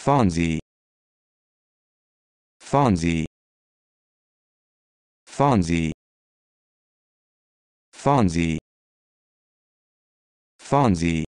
Fonzie Fonzie Fonzie Fonzie Fonzie